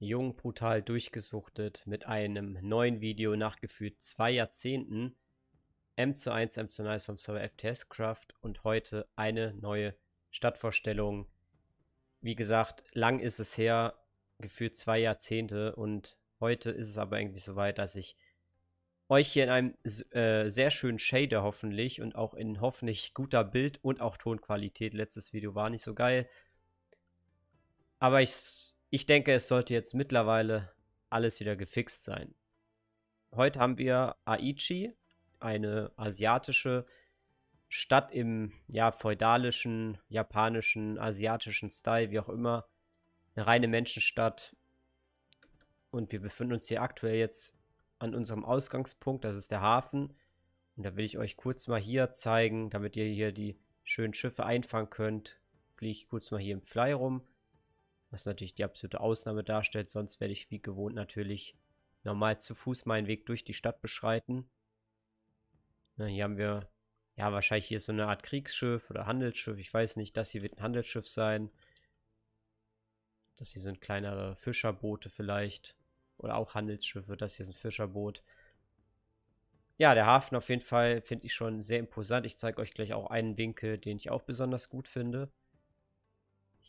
Jung brutal durchgesuchtet mit einem neuen Video nach gefühlt zwei Jahrzehnten. M zu 1, M zu 1 vom Server FTS Craft und heute eine neue Stadtvorstellung. Wie gesagt, lang ist es her, gefühlt zwei Jahrzehnte und heute ist es aber eigentlich soweit, dass ich euch hier in einem äh, sehr schönen Shader hoffentlich und auch in hoffentlich guter Bild- und auch Tonqualität. Letztes Video war nicht so geil. Aber ich ich denke, es sollte jetzt mittlerweile alles wieder gefixt sein. Heute haben wir Aichi, eine asiatische Stadt im ja, feudalischen, japanischen, asiatischen Style, wie auch immer. Eine reine Menschenstadt. Und wir befinden uns hier aktuell jetzt an unserem Ausgangspunkt, das ist der Hafen. Und da will ich euch kurz mal hier zeigen, damit ihr hier die schönen Schiffe einfangen könnt. Fliege ich kurz mal hier im Fly rum was natürlich die absolute Ausnahme darstellt. Sonst werde ich wie gewohnt natürlich normal zu Fuß meinen Weg durch die Stadt beschreiten. Na, hier haben wir, ja, wahrscheinlich hier ist so eine Art Kriegsschiff oder Handelsschiff. Ich weiß nicht, das hier wird ein Handelsschiff sein. Das hier sind kleinere Fischerboote vielleicht. Oder auch Handelsschiffe. Das hier ist ein Fischerboot. Ja, der Hafen auf jeden Fall finde ich schon sehr imposant. Ich zeige euch gleich auch einen Winkel, den ich auch besonders gut finde.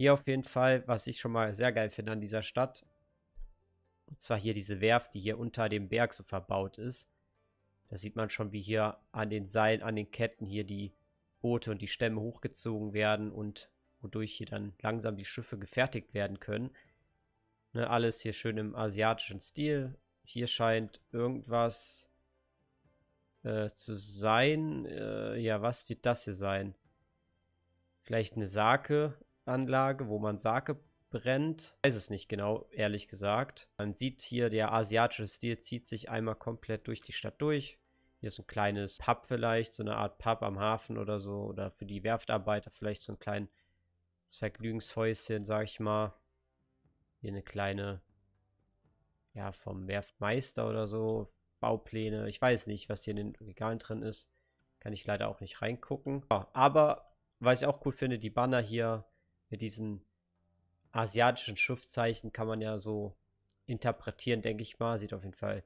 Hier auf jeden Fall, was ich schon mal sehr geil finde an dieser Stadt. Und zwar hier diese Werft, die hier unter dem Berg so verbaut ist. Da sieht man schon, wie hier an den Seilen, an den Ketten hier die Boote und die Stämme hochgezogen werden und wodurch hier dann langsam die Schiffe gefertigt werden können. Ne, alles hier schön im asiatischen Stil. Hier scheint irgendwas äh, zu sein. Äh, ja, was wird das hier sein? Vielleicht eine Sake? Anlage, wo man Sake brennt. Ich weiß es nicht genau, ehrlich gesagt. Man sieht hier, der asiatische Stil zieht sich einmal komplett durch die Stadt durch. Hier ist ein kleines Pub vielleicht, so eine Art Pub am Hafen oder so. Oder für die Werftarbeiter vielleicht so ein kleines Vergnügungshäuschen, sag ich mal. Hier eine kleine, ja, vom Werftmeister oder so. Baupläne. Ich weiß nicht, was hier in den Regalen drin ist. Kann ich leider auch nicht reingucken. Aber was ich auch cool finde, die Banner hier mit diesen asiatischen Schriftzeichen kann man ja so interpretieren, denke ich mal. Sieht auf jeden Fall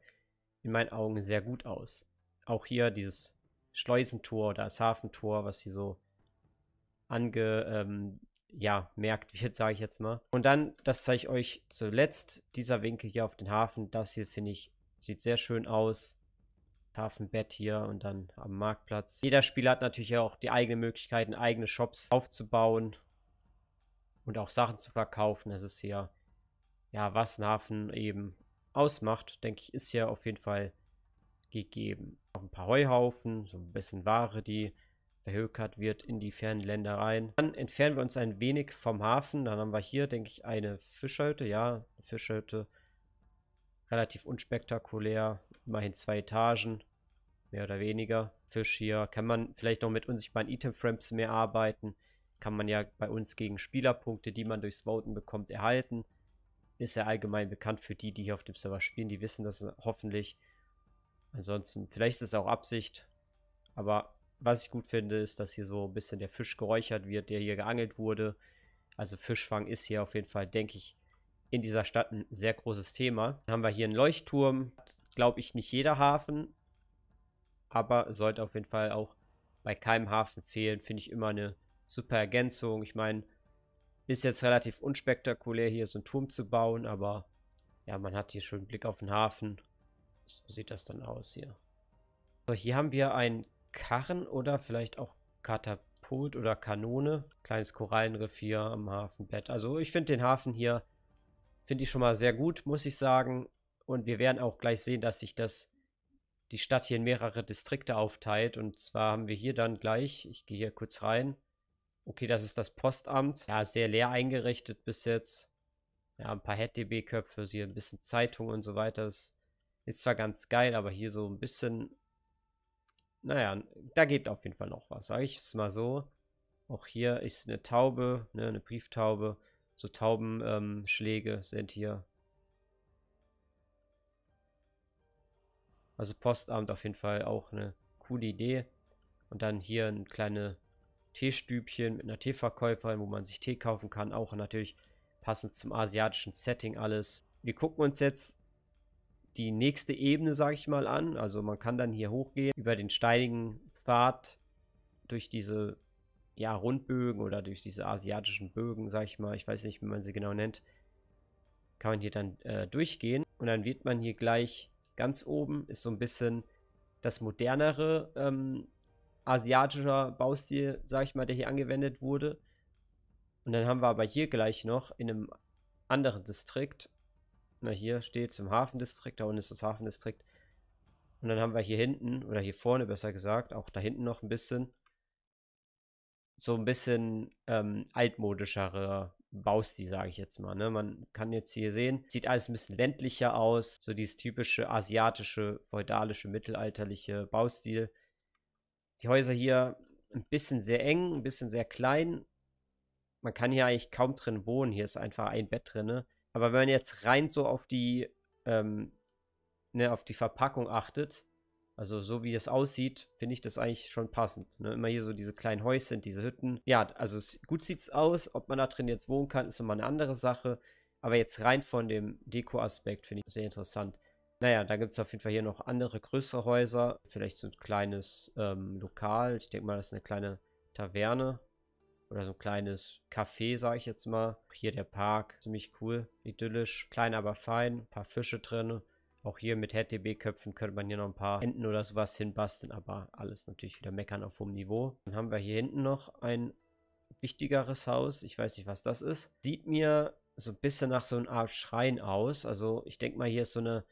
in meinen Augen sehr gut aus. Auch hier dieses Schleusentor oder das Hafentor, was sie so ange, ähm, ja, merkt wie jetzt sage ich jetzt mal. Und dann, das zeige ich euch zuletzt, dieser Winkel hier auf den Hafen. Das hier finde ich, sieht sehr schön aus. Hafenbett hier und dann am Marktplatz. Jeder Spieler hat natürlich auch die eigenen Möglichkeiten, eigene Shops aufzubauen und auch Sachen zu verkaufen. Das ist hier, ja, was ein Hafen eben ausmacht, denke ich, ist hier auf jeden Fall gegeben. Noch ein paar Heuhaufen, so ein bisschen Ware, die verhökert wird in die fernen Länder rein. Dann entfernen wir uns ein wenig vom Hafen. Dann haben wir hier, denke ich, eine Fischhütte. Ja, eine Fischhütte. Relativ unspektakulär. Immerhin zwei Etagen. Mehr oder weniger. Fisch hier. Kann man vielleicht noch mit unsichtbaren Item-Frames mehr arbeiten kann man ja bei uns gegen Spielerpunkte, die man durchs Voten bekommt, erhalten. Ist ja allgemein bekannt für die, die hier auf dem Server spielen. Die wissen das hoffentlich. Ansonsten, vielleicht ist es auch Absicht. Aber was ich gut finde, ist, dass hier so ein bisschen der Fisch geräuchert wird, der hier geangelt wurde. Also Fischfang ist hier auf jeden Fall, denke ich, in dieser Stadt ein sehr großes Thema. Dann haben wir hier einen Leuchtturm. Glaube ich nicht jeder Hafen. Aber sollte auf jeden Fall auch bei keinem Hafen fehlen. Finde ich immer eine super Ergänzung. Ich meine, ist jetzt relativ unspektakulär, hier so einen Turm zu bauen, aber ja, man hat hier schon einen Blick auf den Hafen. So sieht das dann aus hier. So, hier haben wir einen Karren oder vielleicht auch Katapult oder Kanone. Kleines Korallenriff hier am Hafenbett. Also ich finde den Hafen hier, finde ich schon mal sehr gut, muss ich sagen. Und wir werden auch gleich sehen, dass sich das die Stadt hier in mehrere Distrikte aufteilt. Und zwar haben wir hier dann gleich, ich gehe hier kurz rein, Okay, das ist das Postamt. Ja, sehr leer eingerichtet bis jetzt. Ja, ein paar HeadDB-Köpfe, hier ein bisschen Zeitung und so weiter. Das ist zwar ganz geil, aber hier so ein bisschen... Naja, da geht auf jeden Fall noch was, sage ich es mal so. Auch hier ist eine Taube, ne, eine Brieftaube. So Taubenschläge ähm, sind hier. Also Postamt auf jeden Fall auch eine coole Idee. Und dann hier eine kleine Teestübchen mit einer Teeverkäuferin, wo man sich Tee kaufen kann. Auch natürlich passend zum asiatischen Setting alles. Wir gucken uns jetzt die nächste Ebene, sage ich mal, an. Also man kann dann hier hochgehen über den steinigen Pfad durch diese ja, Rundbögen oder durch diese asiatischen Bögen, sage ich mal. Ich weiß nicht, wie man sie genau nennt. Kann man hier dann äh, durchgehen. Und dann wird man hier gleich ganz oben, ist so ein bisschen das modernere ähm, asiatischer Baustil, sag ich mal, der hier angewendet wurde. Und dann haben wir aber hier gleich noch in einem anderen Distrikt, na hier steht es im Hafendistrikt, da unten ist das Hafendistrikt. Und dann haben wir hier hinten, oder hier vorne besser gesagt, auch da hinten noch ein bisschen, so ein bisschen ähm, altmodischere Baustil, sage ich jetzt mal. Ne? Man kann jetzt hier sehen, sieht alles ein bisschen ländlicher aus, so dieses typische asiatische, feudalische, mittelalterliche Baustil die Häuser hier ein bisschen sehr eng, ein bisschen sehr klein. Man kann hier eigentlich kaum drin wohnen. Hier ist einfach ein Bett drin. Ne? Aber wenn man jetzt rein so auf die, ähm, ne, auf die Verpackung achtet, also so wie es aussieht, finde ich das eigentlich schon passend. Ne? Immer hier so diese kleinen Häuschen, diese Hütten. Ja, also es, gut sieht es aus. Ob man da drin jetzt wohnen kann, ist immer eine andere Sache. Aber jetzt rein von dem Deko-Aspekt finde ich sehr interessant. Naja, da gibt es auf jeden Fall hier noch andere größere Häuser. Vielleicht so ein kleines ähm, Lokal. Ich denke mal, das ist eine kleine Taverne. Oder so ein kleines Café, sage ich jetzt mal. Hier der Park, ziemlich cool, idyllisch. Klein, aber fein, ein paar Fische drin. Auch hier mit HTB-Köpfen könnte man hier noch ein paar Enten oder sowas hinbasteln, aber alles natürlich wieder meckern auf hohem Niveau. Dann haben wir hier hinten noch ein wichtigeres Haus. Ich weiß nicht, was das ist. Sieht mir so ein bisschen nach so einer Art Schrein aus. Also ich denke mal, hier ist so eine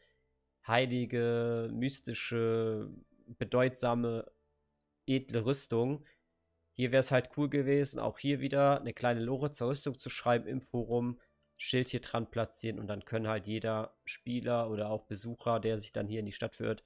heilige, mystische, bedeutsame, edle Rüstung. Hier wäre es halt cool gewesen, auch hier wieder eine kleine Lore zur Rüstung zu schreiben im Forum, Schild hier dran platzieren und dann können halt jeder Spieler oder auch Besucher, der sich dann hier in die Stadt führt,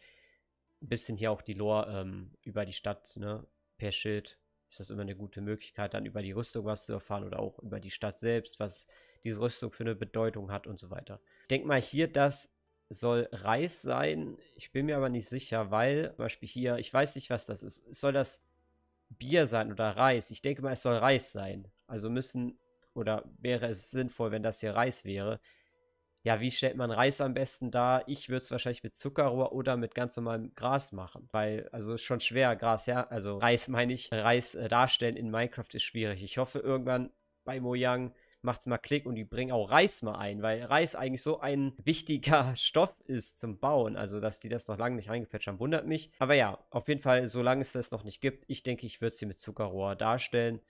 ein bisschen hier auch die Lore ähm, über die Stadt, ne, per Schild ist das immer eine gute Möglichkeit, dann über die Rüstung was zu erfahren oder auch über die Stadt selbst, was diese Rüstung für eine Bedeutung hat und so weiter. Ich denke mal hier, dass soll Reis sein. Ich bin mir aber nicht sicher, weil zum Beispiel hier, ich weiß nicht, was das ist. Soll das Bier sein oder Reis? Ich denke mal, es soll Reis sein. Also müssen oder wäre es sinnvoll, wenn das hier Reis wäre. Ja, wie stellt man Reis am besten dar? Ich würde es wahrscheinlich mit Zuckerrohr oder mit ganz normalem Gras machen, weil also ist schon schwer Gras ja, also Reis meine ich, Reis äh, darstellen in Minecraft ist schwierig. Ich hoffe irgendwann bei Mojang macht es mal Klick und die bringen auch Reis mal ein, weil Reis eigentlich so ein wichtiger Stoff ist zum Bauen. Also, dass die das noch lange nicht reingepatcht haben, wundert mich. Aber ja, auf jeden Fall, solange es das noch nicht gibt, ich denke, ich würde sie mit Zuckerrohr darstellen.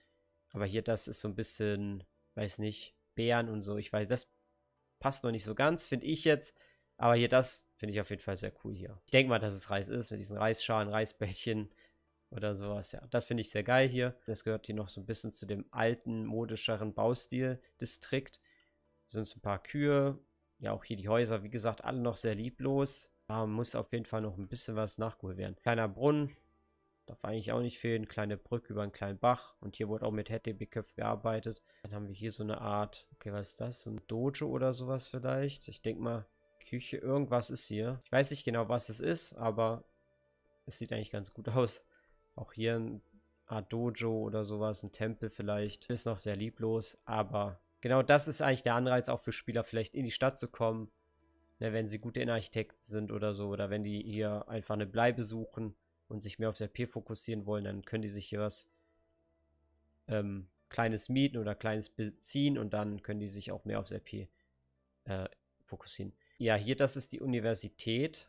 Aber hier, das ist so ein bisschen, weiß nicht, Beeren und so. Ich weiß, das passt noch nicht so ganz, finde ich jetzt. Aber hier, das finde ich auf jeden Fall sehr cool hier. Ich denke mal, dass es Reis ist mit diesen Reisschalen, Reisbällchen oder sowas. Ja, das finde ich sehr geil hier. Das gehört hier noch so ein bisschen zu dem alten, modischeren Baustil-Distrikt. Hier Sind so ein paar Kühe. Ja, auch hier die Häuser, wie gesagt, alle noch sehr lieblos. Da muss auf jeden Fall noch ein bisschen was nachgeholt werden. Kleiner Brunnen, darf eigentlich auch nicht fehlen. Kleine Brücke über einen kleinen Bach. Und hier wurde auch mit hattie Hättebeköpf gearbeitet. Dann haben wir hier so eine Art, okay, was ist das? So ein Dojo oder sowas vielleicht? Ich denke mal, Küche, irgendwas ist hier. Ich weiß nicht genau, was es ist, aber es sieht eigentlich ganz gut aus. Auch hier ein Art Dojo oder sowas, ein Tempel vielleicht, ist noch sehr lieblos, aber genau das ist eigentlich der Anreiz auch für Spieler, vielleicht in die Stadt zu kommen, ne, wenn sie gute Innenarchitekten sind oder so, oder wenn die hier einfach eine Bleibe suchen und sich mehr aufs RP fokussieren wollen, dann können die sich hier was ähm, Kleines mieten oder Kleines beziehen und dann können die sich auch mehr aufs RP äh, fokussieren. Ja, hier, das ist die Universität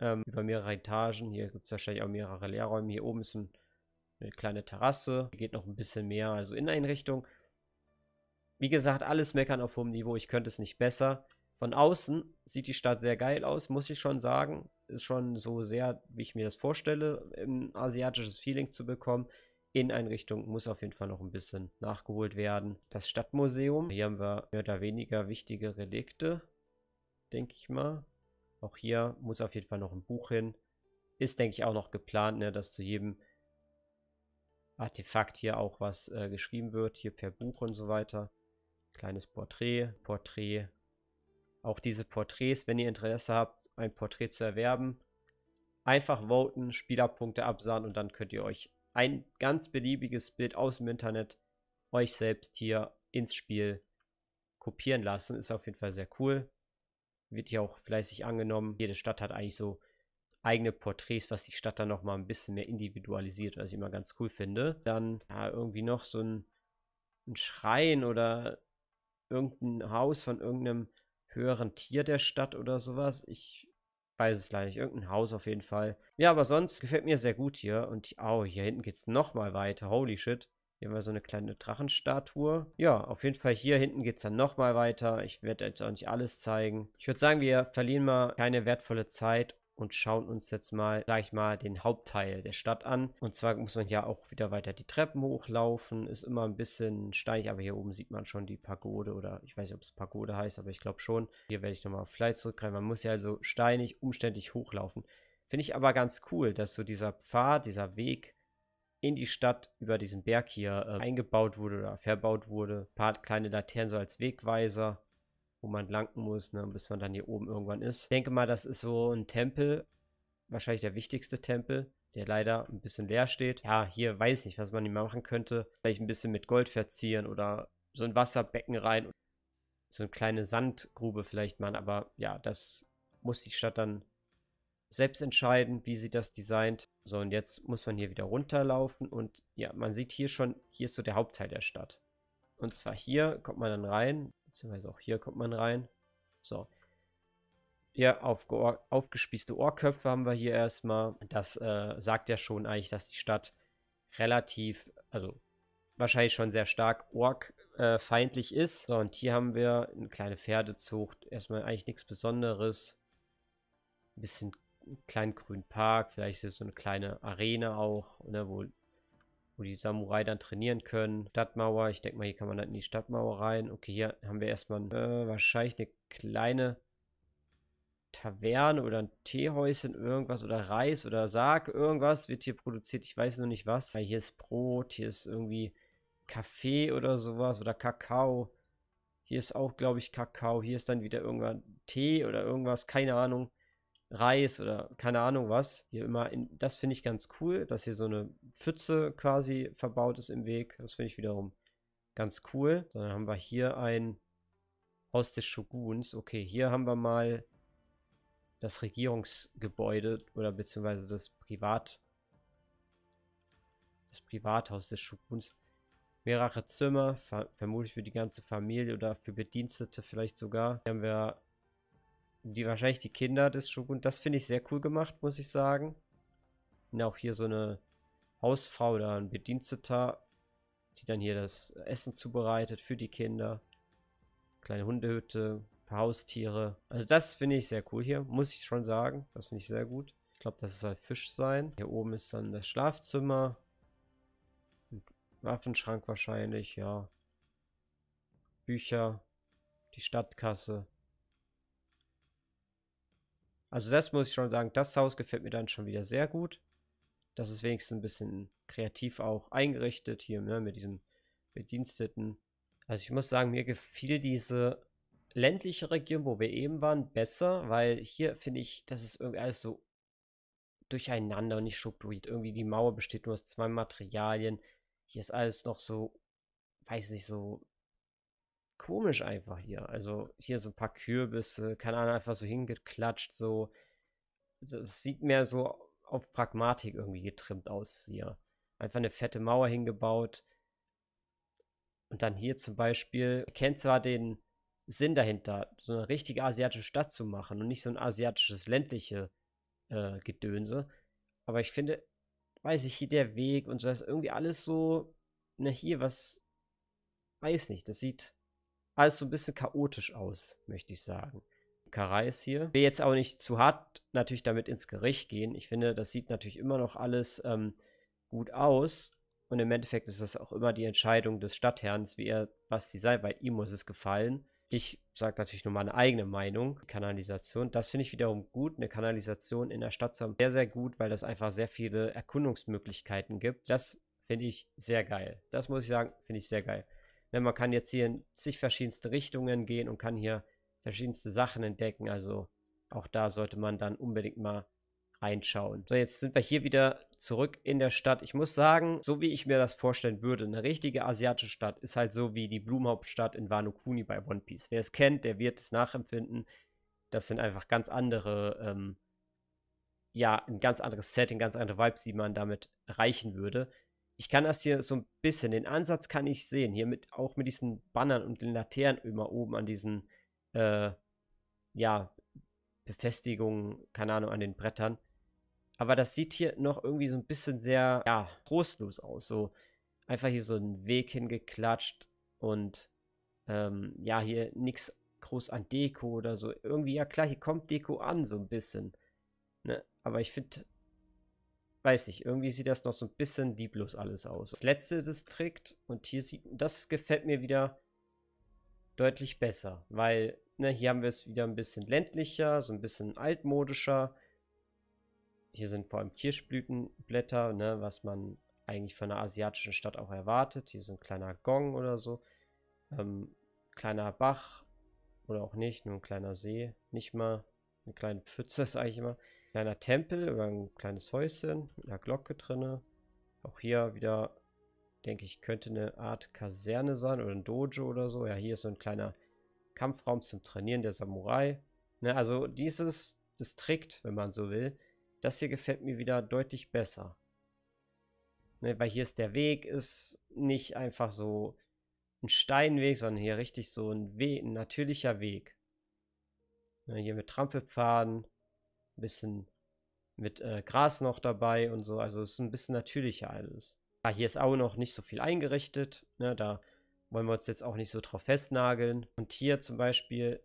ähm, über mehrere Etagen. Hier gibt es wahrscheinlich auch mehrere Leerräume. Hier oben ist ein, eine kleine Terrasse. Hier geht noch ein bisschen mehr, also in Einrichtung. Wie gesagt, alles meckern auf hohem Niveau. Ich könnte es nicht besser. Von außen sieht die Stadt sehr geil aus, muss ich schon sagen. Ist schon so sehr, wie ich mir das vorstelle, ein asiatisches Feeling zu bekommen. Inneneinrichtung muss auf jeden Fall noch ein bisschen nachgeholt werden. Das Stadtmuseum, hier haben wir mehr oder weniger wichtige Relikte, denke ich mal. Auch hier muss auf jeden Fall noch ein Buch hin. Ist, denke ich, auch noch geplant, ne, dass zu jedem Artefakt hier auch was äh, geschrieben wird, hier per Buch und so weiter. Kleines Porträt, Porträt. Auch diese Porträts, wenn ihr Interesse habt, ein Porträt zu erwerben, einfach voten, Spielerpunkte absahen und dann könnt ihr euch ein ganz beliebiges Bild aus dem Internet euch selbst hier ins Spiel kopieren lassen. Ist auf jeden Fall sehr cool wird hier auch fleißig angenommen. Jede Stadt hat eigentlich so eigene Porträts, was die Stadt dann nochmal ein bisschen mehr individualisiert, was ich immer ganz cool finde. Dann ja, irgendwie noch so ein, ein Schrein oder irgendein Haus von irgendeinem höheren Tier der Stadt oder sowas. Ich weiß es leider nicht. Irgendein Haus auf jeden Fall. Ja, aber sonst gefällt mir sehr gut hier. Und oh, hier hinten geht es nochmal weiter. Holy shit. Hier haben wir so eine kleine Drachenstatue. Ja, auf jeden Fall hier hinten geht es dann nochmal weiter. Ich werde jetzt auch nicht alles zeigen. Ich würde sagen, wir verlieren mal keine wertvolle Zeit und schauen uns jetzt mal, sag ich mal, den Hauptteil der Stadt an. Und zwar muss man ja auch wieder weiter die Treppen hochlaufen. Ist immer ein bisschen steinig, aber hier oben sieht man schon die Pagode oder ich weiß nicht, ob es Pagode heißt, aber ich glaube schon. Hier werde ich nochmal auf Fly zurückgreifen. Man muss ja also steinig, umständlich hochlaufen. Finde ich aber ganz cool, dass so dieser Pfad, dieser Weg in die Stadt über diesen Berg hier äh, eingebaut wurde oder verbaut wurde. Ein paar kleine Laternen so als Wegweiser, wo man langen muss, ne, bis man dann hier oben irgendwann ist. Ich denke mal, das ist so ein Tempel, wahrscheinlich der wichtigste Tempel, der leider ein bisschen leer steht. Ja, hier weiß ich nicht, was man hier machen könnte. Vielleicht ein bisschen mit Gold verzieren oder so ein Wasserbecken rein. So eine kleine Sandgrube vielleicht machen, aber ja, das muss die Stadt dann selbst entscheiden, wie sie das designt. So, und jetzt muss man hier wieder runterlaufen und ja, man sieht hier schon, hier ist so der Hauptteil der Stadt. Und zwar hier kommt man dann rein, beziehungsweise auch hier kommt man rein. So. Ja, aufgespießte Ohrköpfe haben wir hier erstmal. Das äh, sagt ja schon eigentlich, dass die Stadt relativ, also wahrscheinlich schon sehr stark org-feindlich äh, ist. So, und hier haben wir eine kleine Pferdezucht. Erstmal eigentlich nichts Besonderes. Ein bisschen einen kleinen grünen Park, vielleicht ist es so eine kleine Arena auch, ne, wo, wo die Samurai dann trainieren können. Stadtmauer, ich denke mal, hier kann man dann in die Stadtmauer rein. Okay, hier haben wir erstmal äh, wahrscheinlich eine kleine Taverne oder ein Teehäuschen, irgendwas oder Reis oder Sarg, irgendwas wird hier produziert, ich weiß noch nicht was. Hier ist Brot, hier ist irgendwie Kaffee oder sowas oder Kakao. Hier ist auch, glaube ich, Kakao. Hier ist dann wieder irgendwann Tee oder irgendwas, keine Ahnung. Reis oder keine Ahnung was. Hier immer, in, das finde ich ganz cool, dass hier so eine Pfütze quasi verbaut ist im Weg. Das finde ich wiederum ganz cool. Dann haben wir hier ein Haus des Shoguns. Okay, hier haben wir mal das Regierungsgebäude oder beziehungsweise das Privat das Privathaus des Shoguns. Mehrere Zimmer, ver vermutlich für die ganze Familie oder für Bedienstete vielleicht sogar. Hier haben wir die wahrscheinlich die Kinder des Shogun. Das finde ich sehr cool gemacht, muss ich sagen. Und auch hier so eine Hausfrau oder ein Bediensteter, die dann hier das Essen zubereitet für die Kinder. Kleine Hundehütte, paar Haustiere. Also das finde ich sehr cool hier, muss ich schon sagen. Das finde ich sehr gut. Ich glaube, das soll Fisch sein. Hier oben ist dann das Schlafzimmer. Ein Waffenschrank wahrscheinlich, ja. Bücher. Die Stadtkasse. Also das muss ich schon sagen, das Haus gefällt mir dann schon wieder sehr gut. Das ist wenigstens ein bisschen kreativ auch eingerichtet hier ne, mit diesen Bediensteten. Also ich muss sagen, mir gefiel diese ländliche Region, wo wir eben waren, besser, weil hier finde ich, das ist irgendwie alles so durcheinander und nicht strukturiert. Irgendwie die Mauer besteht nur aus zwei Materialien. Hier ist alles noch so, weiß nicht, so komisch einfach hier. Also hier so ein paar Kürbisse, keine Ahnung, einfach so hingeklatscht, so. Das sieht mehr so auf Pragmatik irgendwie getrimmt aus hier. Einfach eine fette Mauer hingebaut. Und dann hier zum Beispiel, kennt zwar den Sinn dahinter, so eine richtige asiatische Stadt zu machen und nicht so ein asiatisches ländliche äh, Gedönse. Aber ich finde, weiß ich, hier der Weg und so, das ist irgendwie alles so, na hier, was, weiß nicht, das sieht alles so ein bisschen chaotisch aus, möchte ich sagen. Karais hier. Ich will jetzt auch nicht zu hart natürlich damit ins Gericht gehen. Ich finde, das sieht natürlich immer noch alles ähm, gut aus. Und im Endeffekt ist das auch immer die Entscheidung des Stadtherrn, wie er Basti sei, Bei ihm muss es gefallen. Ich sage natürlich nur meine eigene Meinung. Kanalisation, das finde ich wiederum gut. Eine Kanalisation in der Stadt zu haben, sehr, sehr gut, weil das einfach sehr viele Erkundungsmöglichkeiten gibt. Das finde ich sehr geil. Das muss ich sagen, finde ich sehr geil. Denn man kann jetzt hier in zig verschiedenste Richtungen gehen und kann hier verschiedenste Sachen entdecken. Also auch da sollte man dann unbedingt mal reinschauen. So, jetzt sind wir hier wieder zurück in der Stadt. Ich muss sagen, so wie ich mir das vorstellen würde, eine richtige asiatische Stadt ist halt so wie die Blumenhauptstadt in Wano Kuni bei One Piece. Wer es kennt, der wird es nachempfinden. Das sind einfach ganz andere, ähm, ja, ein ganz anderes Setting, ganz andere Vibes, die man damit erreichen würde ich kann das hier so ein bisschen, den Ansatz kann ich sehen, hier mit, auch mit diesen Bannern und den Laternen immer oben an diesen, äh, ja, Befestigungen, keine Ahnung, an den Brettern. Aber das sieht hier noch irgendwie so ein bisschen sehr, ja, trostlos aus. So einfach hier so einen Weg hingeklatscht und, ähm, ja, hier nichts groß an Deko oder so. Irgendwie, ja klar, hier kommt Deko an, so ein bisschen. Ne? Aber ich finde, weiß nicht, irgendwie sieht das noch so ein bisschen lieblos alles aus. Das letzte Distrikt und hier sieht, das gefällt mir wieder deutlich besser, weil ne, hier haben wir es wieder ein bisschen ländlicher, so ein bisschen altmodischer. Hier sind vor allem Kirschblütenblätter, ne, was man eigentlich von einer asiatischen Stadt auch erwartet. Hier ist ein kleiner Gong oder so. Ähm, kleiner Bach oder auch nicht, nur ein kleiner See. Nicht mal eine kleine Pfütze ist eigentlich immer kleiner Tempel oder ein kleines Häuschen mit einer Glocke drinne. Auch hier wieder, denke ich, könnte eine Art Kaserne sein oder ein Dojo oder so. Ja, hier ist so ein kleiner Kampfraum zum Trainieren der Samurai. Ne, also dieses Distrikt, wenn man so will, das hier gefällt mir wieder deutlich besser. Ne, weil hier ist der Weg, ist nicht einfach so ein Steinweg, sondern hier richtig so ein, We ein natürlicher Weg. Ne, hier mit Trampelpfaden. Ein bisschen mit äh, Gras noch dabei und so. Also es ist ein bisschen natürlicher alles. Ja, hier ist auch noch nicht so viel eingerichtet. Ne? Da wollen wir uns jetzt auch nicht so drauf festnageln. Und hier zum Beispiel,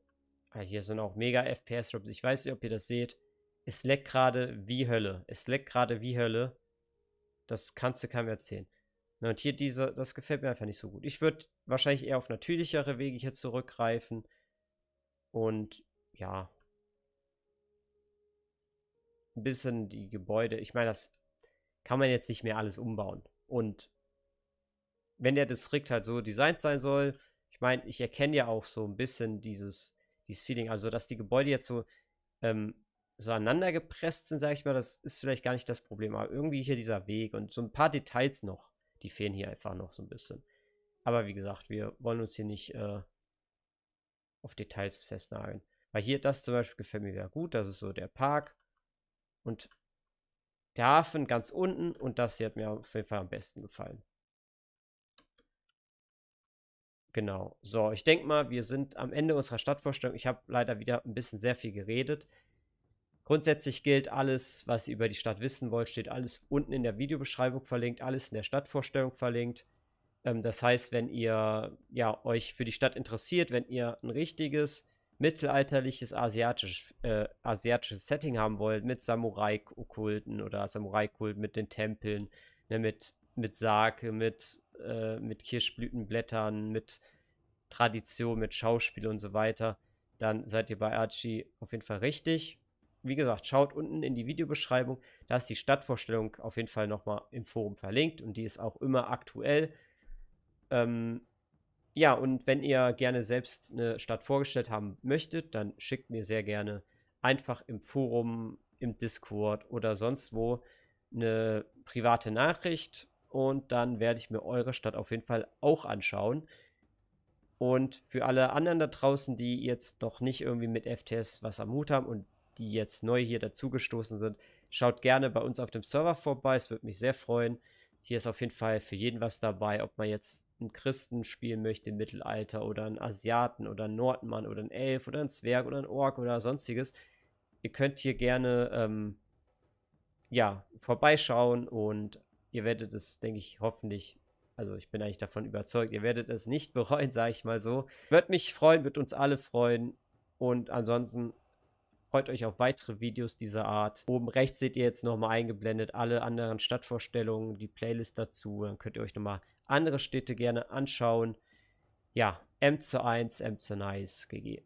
ah, hier sind auch mega FPS-Drops. Ich weiß nicht, ob ihr das seht. Es leckt gerade wie Hölle. Es leckt gerade wie Hölle. Das kannst du keinem erzählen. Ne? Und hier diese, das gefällt mir einfach nicht so gut. Ich würde wahrscheinlich eher auf natürlichere Wege hier zurückgreifen. Und ja, ein bisschen die Gebäude. Ich meine, das kann man jetzt nicht mehr alles umbauen. Und wenn der Distrikt halt so designt sein soll, ich meine, ich erkenne ja auch so ein bisschen dieses, dieses Feeling, also dass die Gebäude jetzt so, ähm, so aneinander gepresst sind, sage ich mal, das ist vielleicht gar nicht das Problem, aber irgendwie hier dieser Weg und so ein paar Details noch, die fehlen hier einfach noch so ein bisschen. Aber wie gesagt, wir wollen uns hier nicht äh, auf Details festnageln. Weil hier das zum Beispiel gefällt mir sehr gut, das ist so der Park. Und der Hafen ganz unten und das hier hat mir auf jeden Fall am besten gefallen. Genau. So, ich denke mal, wir sind am Ende unserer Stadtvorstellung. Ich habe leider wieder ein bisschen sehr viel geredet. Grundsätzlich gilt alles, was ihr über die Stadt wissen wollt, steht alles unten in der Videobeschreibung verlinkt, alles in der Stadtvorstellung verlinkt. Ähm, das heißt, wenn ihr ja, euch für die Stadt interessiert, wenn ihr ein richtiges mittelalterliches asiatisches, äh, asiatisches Setting haben wollt, mit Samurai-Okkulten oder Samurai-Kult, mit den Tempeln, ne, mit, mit Sake, mit, äh, mit Kirschblütenblättern, mit Tradition, mit Schauspiel und so weiter, dann seid ihr bei Archie auf jeden Fall richtig. Wie gesagt, schaut unten in die Videobeschreibung, da ist die Stadtvorstellung auf jeden Fall nochmal im Forum verlinkt und die ist auch immer aktuell. Ähm, ja, und wenn ihr gerne selbst eine Stadt vorgestellt haben möchtet, dann schickt mir sehr gerne einfach im Forum, im Discord oder sonst wo eine private Nachricht und dann werde ich mir eure Stadt auf jeden Fall auch anschauen. Und für alle anderen da draußen, die jetzt noch nicht irgendwie mit FTS was am Hut haben und die jetzt neu hier dazugestoßen sind, schaut gerne bei uns auf dem Server vorbei. Es würde mich sehr freuen hier ist auf jeden Fall für jeden was dabei, ob man jetzt einen Christen spielen möchte im Mittelalter oder einen Asiaten oder einen Nordmann oder einen Elf oder einen Zwerg oder einen Ork oder sonstiges. Ihr könnt hier gerne ähm, ja, vorbeischauen und ihr werdet es, denke ich, hoffentlich, also ich bin eigentlich davon überzeugt, ihr werdet es nicht bereuen, sage ich mal so. Würde mich freuen, wird uns alle freuen und ansonsten Freut euch auf weitere Videos dieser Art. Oben rechts seht ihr jetzt nochmal eingeblendet alle anderen Stadtvorstellungen, die Playlist dazu. Dann könnt ihr euch nochmal andere Städte gerne anschauen. Ja, M zu 1, M zu Nice, GG.